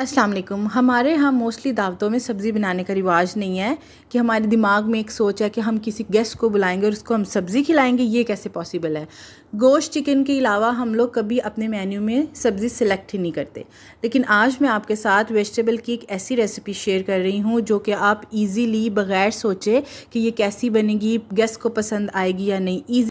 अस्सलाम वालेकुम हमारे यहाँ मोस्टली दावतों में सब्ज़ी बनाने का रिवाज नहीं है कि हमारे दिमाग में एक सोच है कि हम किसी गेस्ट को बुलाएंगे और उसको हम सब्ज़ी खिलाएंगे ये कैसे पॉसिबल है गोश्त चिकन के अलावा हम लोग कभी अपने मेन्यू में सब्ज़ी सिलेक्ट ही नहीं करते लेकिन आज मैं आपके साथ वेजिटेबल की एक ऐसी रेसिपी शेयर कर रही हूँ जो कि आप ईज़िली बग़ैर सोचे कि ये कैसी बनेगी गेस्ट को पसंद आएगी या नहीं ईजी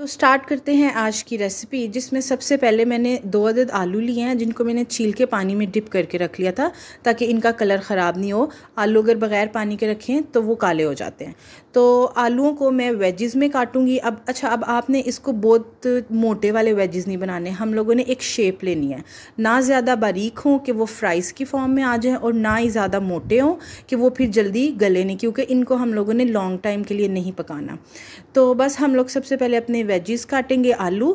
तो स्टार्ट करते हैं आज की रेसिपी जिसमें सबसे पहले मैंने दो अदद आलू लिए हैं जिनको मैंने छील के पानी में डिप करके रख लिया था ताकि इनका कलर ख़राब नहीं हो आलू अगर बग़ैर पानी के रखें तो वो काले हो जाते हैं तो आलूओं को मैं वेजेस में काटूंगी अब अच्छा अब आपने इसको बहुत मोटे वाले वेजेस नहीं बनाने हम लोगों ने एक शेप लेनी है ना ज़्यादा बारीक हों कि वो फ्राइज़ की फॉर्म में आ जाएँ और ना ही ज़्यादा मोटे हों कि वो फिर जल्दी गले नहीं क्योंकि इनको हम लोगों ने लॉन्ग टाइम के लिए नहीं पकाना तो बस हम लोग सबसे पहले अपने वेजिस काटेंगे आलू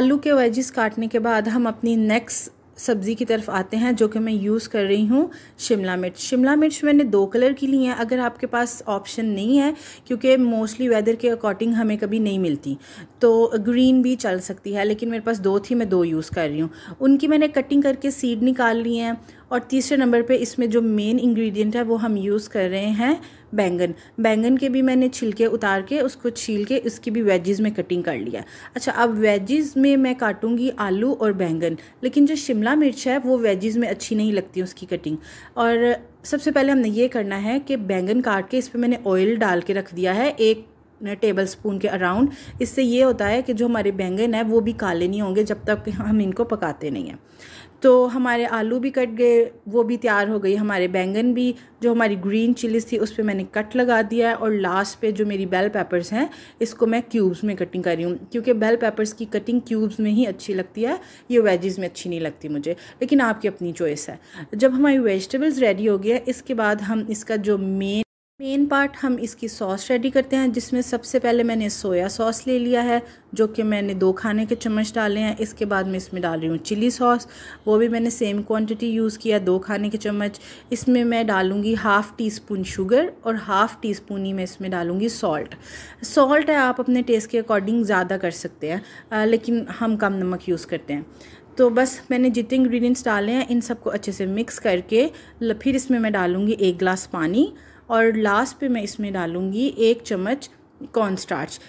आलू के वेजिस काटने के बाद हम अपनी नेक्स्ट सब्ज़ी की तरफ आते हैं जो कि मैं यूज़ कर रही हूँ शिमला मिर्च शिमला मिर्च मैंने दो कलर की ली है अगर आपके पास ऑप्शन नहीं है क्योंकि मोस्टली वेदर के अकॉर्डिंग हमें कभी नहीं मिलती तो ग्रीन भी चल सकती है लेकिन मेरे पास दो थी मैं दो यूज़ कर रही हूँ उनकी मैंने कटिंग करके सीड निकाल ली हैं और तीसरे नंबर पर इसमें जो मेन इन्ग्रीडियंट है वो हम यूज़ कर रहे हैं बैंगन बैंगन के भी मैंने छिलके उतार के उसको छील के उसकी भी वेजेस में कटिंग कर लिया अच्छा अब वेजेस में मैं काटूंगी आलू और बैंगन लेकिन जो शिमला मिर्च है वो वेजेस में अच्छी नहीं लगती उसकी कटिंग और सबसे पहले हमने ये करना है कि बैंगन काट के इस पर मैंने ऑयल डाल के रख दिया है एक टेबल स्पून के अराउंड इससे ये होता है कि जो हमारे बैंगन है वो भी काले नहीं होंगे जब तक हम इनको पकाते नहीं हैं तो हमारे आलू भी कट गए वो भी तैयार हो गई हमारे बैंगन भी जो हमारी ग्रीन चिलीज थी उस पर मैंने कट लगा दिया है और लास्ट पे जो मेरी बेल पेपर्स हैं इसको मैं क्यूब्स में कटिंग कर रही हूँ क्योंकि बेल पेपर्स की कटिंग क्यूब्स में ही अच्छी लगती है ये वेजेस में अच्छी नहीं लगती मुझे लेकिन आपकी अपनी चॉइस है जब हमारी वेजिटेबल्स रेडी हो गया इसके बाद हम इसका जो मेन मेन पार्ट हम इसकी सॉस रेडी करते हैं जिसमें सबसे पहले मैंने सोया सॉस ले लिया है जो कि मैंने दो खाने के चम्मच डाले हैं इसके बाद मैं इसमें डाल रही हूँ चिली सॉस वो भी मैंने सेम क्वांटिटी यूज़ किया दो खाने के चम्मच इसमें मैं डालूँगी हाफ़ टी स्पून शुगर और हाफ़ टी स्पून ही मैं इसमें डालूँगी सॉल्ट सॉल्ट है आप अपने टेस्ट के अकॉर्डिंग ज़्यादा कर सकते हैं लेकिन हम कम नमक यूज़ करते हैं तो बस मैंने जितने इंग्रीडियंट्स डाले हैं इन सबको अच्छे से मिक्स करके फिर इसमें मैं डालूँगी एक गिलास पानी और लास्ट पे मैं इसमें डालूँगी एक चम्मच कॉर्न स्टार्च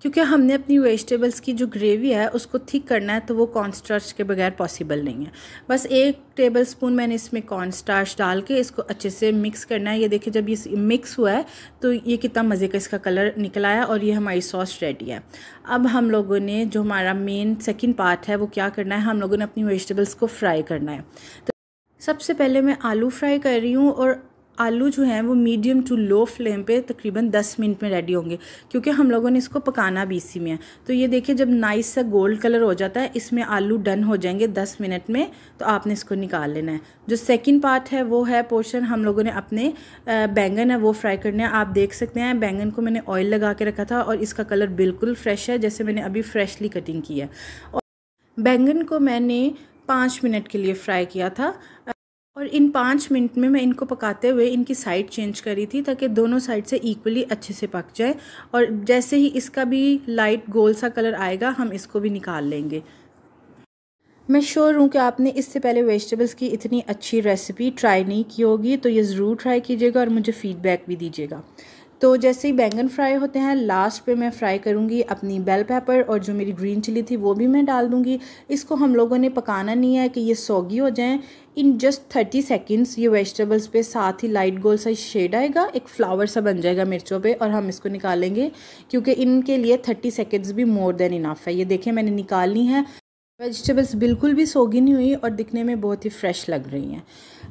क्योंकि हमने अपनी वेजिटेबल्स की जो ग्रेवी है उसको थिक करना है तो वो कॉर्न स्टार्च के बगैर पॉसिबल नहीं है बस एक टेबल स्पून मैंने इसमें कॉर्न स्टार्च डाल के इसको अच्छे से मिक्स करना है ये देखिए जब ये मिक्स हुआ है तो ये कितना मज़े का इसका कलर निकला है और ये हमारी सॉस रेडी है अब हम लोगों ने जो हमारा मेन सेकेंड पार्ट है वो क्या करना है हम लोगों ने अपनी वेजिटेबल्स को फ्राई करना है तो सबसे पहले मैं आलू फ्राई कर रही हूँ और आलू जो है वो मीडियम टू लो फ्लेम पे तकरीबन 10 मिनट में रेडी होंगे क्योंकि हम लोगों ने इसको पकाना भी इसी में है तो ये देखिए जब नाइस सा गोल्ड कलर हो जाता है इसमें आलू डन हो जाएंगे 10 मिनट में तो आपने इसको निकाल लेना है जो सेकंड पार्ट है वो है पोर्शन हम लोगों ने अपने बैंगन है वो फ्राई करने हैं आप देख सकते हैं बैंगन को मैंने ऑयल लगा के रखा था और इसका कलर बिल्कुल फ्रेश है जैसे मैंने अभी फ्रेशली कटिंग की है और बैंगन को मैंने पाँच मिनट के लिए फ्राई किया था और इन पाँच मिनट में मैं इनको पकाते हुए इनकी साइड चेंज करी थी ताकि दोनों साइड से इक्वली अच्छे से पक जाए और जैसे ही इसका भी लाइट गोल सा कलर आएगा हम इसको भी निकाल लेंगे मैं श्योर हूँ कि आपने इससे पहले वेजिटेबल्स की इतनी अच्छी रेसिपी ट्राई नहीं की होगी तो ये ज़रूर ट्राई कीजिएगा और मुझे फ़ीडबैक भी दीजिएगा तो जैसे ही बैंगन फ्राई होते हैं लास्ट पे मैं फ्राई करूँगी अपनी बेल पेपर और जो मेरी ग्रीन चिली थी वो भी मैं डाल दूँगी इसको हम लोगों ने पकाना नहीं है कि ये सौगी हो जाएं इन जस्ट थर्टी सेकेंड्स ये वेजिटेबल्स पे साथ ही लाइट गोल्ड सा शेड आएगा एक फ्लावर सा बन जाएगा मिर्चों पे और हम इसको निकालेंगे क्योंकि इनके लिए थर्टी सेकेंड्स भी मोर देन इनाफ है ये देखें मैंने निकालनी है वेजिटेबल्स बिल्कुल भी सोगी नहीं हुई और दिखने में बहुत ही फ्रेश लग रही हैं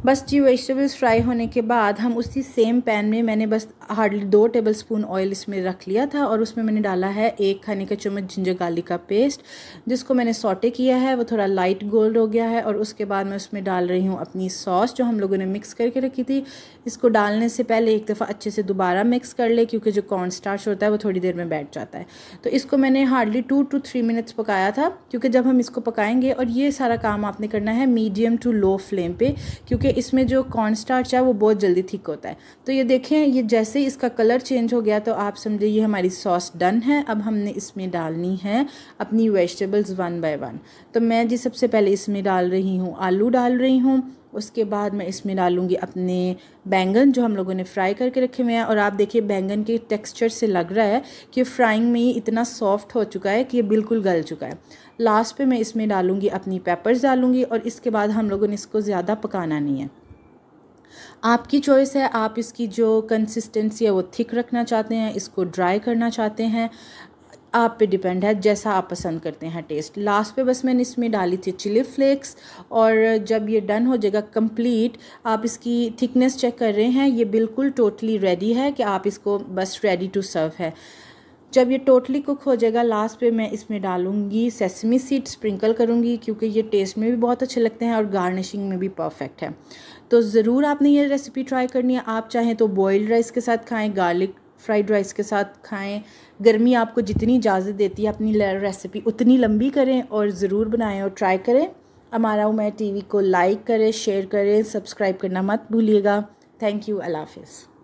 बस जी वेजिटेबल्स फ्राई होने के बाद हम उसी सेम पैन में मैंने बस हार्डली दो टेबल स्पून ऑयल इसमें रख लिया था और उसमें मैंने डाला है एक खाने का चम्मच जिंजर गार्लिक का पेस्ट जिसको मैंने सोटे किया है वो थोड़ा लाइट गोल्ड हो गया है और उसके बाद मैं उसमें डाल रही हूँ अपनी सॉस जो हम लोगों ने मिक्स करके रखी थी इसको डालने से पहले एक दफ़ा अच्छे से दोबारा मिक्स कर ले क्योंकि जो कॉर्न स्टार्च होता है वो थोड़ी देर में बैठ जाता है तो इसको मैंने hardly two two three minutes पकाया था क्योंकि जब हम इसको पकाएंगे और ये सारा काम आपने करना है मीडियम टू लो फ्लेम पे क्योंकि इसमें जो स्टार्च है वो बहुत जल्दी थिक होता है तो ये देखें ये जैसे ही इसका कलर चेंज हो गया तो आप समझे ये हमारी सॉस डन है अब हमने इसमें डालनी है अपनी वेजिटेबल्स वन बाय वन तो मैं जी सबसे पहले इसमें डाल रही हूँ आलू डाल रही हूँ उसके बाद मैं इसमें डालूँगी अपने बैंगन जो हम लोगों ने फ्राई करके रखे हुए हैं और आप देखिए बैंगन के टेक्सचर से लग रहा है कि फ्राइंग में ही इतना सॉफ्ट हो चुका है कि ये बिल्कुल गल चुका है लास्ट पे मैं इसमें डालूँगी अपनी पेपर्स डालूँगी और इसके बाद हम लोगों ने इसको ज़्यादा पकाना नहीं है आपकी चॉइस है आप इसकी जो कंसिस्टेंसी है वो थिक रखना चाहते हैं इसको ड्राई करना चाहते हैं आप पे डिपेंड है जैसा आप पसंद करते हैं टेस्ट लास्ट पे बस मैंने इसमें डाली थी चिली फ्लेक्स और जब ये डन हो जाएगा कंप्लीट आप इसकी थिकनेस चेक कर रहे हैं ये बिल्कुल टोटली रेडी है कि आप इसको बस रेडी टू सर्व है जब ये टोटली कुक हो जाएगा लास्ट पे मैं इसमें डालूंगी सेसमी सीड स्प्रिंकल करूंगी क्योंकि ये टेस्ट में भी बहुत अच्छे लगते हैं और गार्निशिंग में भी परफेक्ट है तो ज़रूर आपने ये रेसिपी ट्राई करनी है आप चाहें तो बॉयल्ड राइस के साथ खाएं गार्लिक फ्राइड राइस के साथ खाएं गर्मी आपको जितनी इजाज़त देती है अपनी रेसिपी उतनी लंबी करें और ज़रूर बनाएं और ट्राई करें हमारा टी टीवी को लाइक करें शेयर करें सब्सक्राइब करना मत भूलिएगा थैंक यू अल्लाह हाफिज़